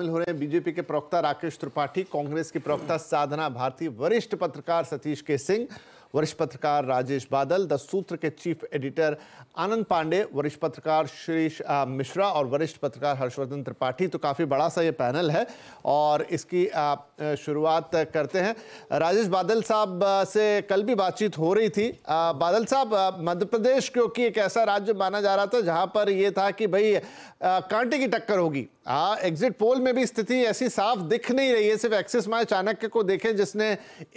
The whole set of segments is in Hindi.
शामिल हो रहे हैं बीजेपी के प्रवक्ता राकेश त्रिपाठी कांग्रेस की प्रवक्ता साधना भारती वरिष्ठ पत्रकार सतीश के सिंह वरिष्ठ पत्रकार राजेश बादल द सूत्र के चीफ एडिटर आनंद पांडे वरिष्ठ पत्रकार श्रीश मिश्रा और वरिष्ठ पत्रकार हर्षवर्धन त्रिपाठी तो काफ़ी बड़ा सा ये पैनल है और इसकी शुरुआत करते हैं राजेश बादल साहब से कल भी बातचीत हो रही थी बादल साहब मध्य प्रदेश क्योंकि एक ऐसा राज्य माना जा रहा था जहाँ पर यह था कि भाई कांटे की टक्कर होगी हाँ एग्जिट पोल में भी स्थिति ऐसी साफ दिख नहीं रही है सिर्फ एक्सिस माय चाणक्य को देखें जिसने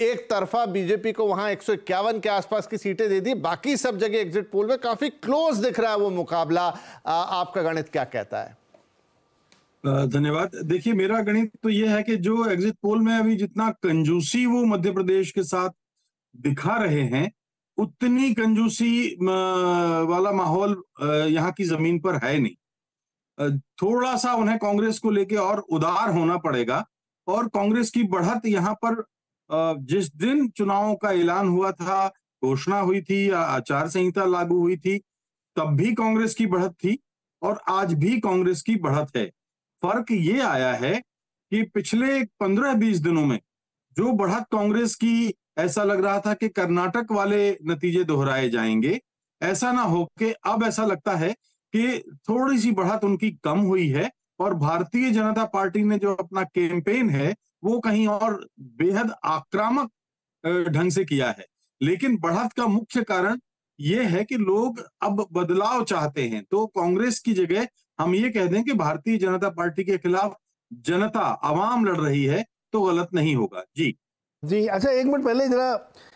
एक तरफा बीजेपी को वहाँ एक इक्यावन के आसपास की सीटें दे दी बाकी सब जगह एग्जिट पोल में काफी क्लोज दिख रहा है वो मुकाबला आपका गणित क्या कहता है धन्यवाद देखिए मेरा गणित तो ये है कि जो एग्जिट पोल में अभी जितना कंजूसी वो मध्य प्रदेश के साथ दिखा रहे हैं उतनी कंजूसी वाला माहौल यहाँ की जमीन पर है नहीं थोड़ा सा उन्हें कांग्रेस को लेके और उदार होना पड़ेगा और कांग्रेस की बढ़त यहाँ पर जिस दिन चुनावों का ऐलान हुआ था घोषणा हुई थी आचार संहिता लागू हुई थी तब भी कांग्रेस की बढ़त थी और आज भी कांग्रेस की बढ़त है फर्क ये आया है कि पिछले पंद्रह बीस दिनों में जो बढ़त कांग्रेस की ऐसा लग रहा था कि कर्नाटक वाले नतीजे दोहराए जाएंगे ऐसा ना हो के अब ऐसा लगता है कि थोड़ी सी बढ़त उनकी कम हुई है और भारतीय जनता पार्टी ने जो अपना कैंपेन है वो कहीं और बेहद आक्रामक ढंग से किया है लेकिन बढ़त का मुख्य कारण ये है कि लोग अब बदलाव चाहते हैं तो कांग्रेस की जगह हम ये कह दें कि भारतीय जनता पार्टी के खिलाफ जनता आवाम लड़ रही है तो गलत नहीं होगा जी जी अच्छा एक मिनट पहले जरा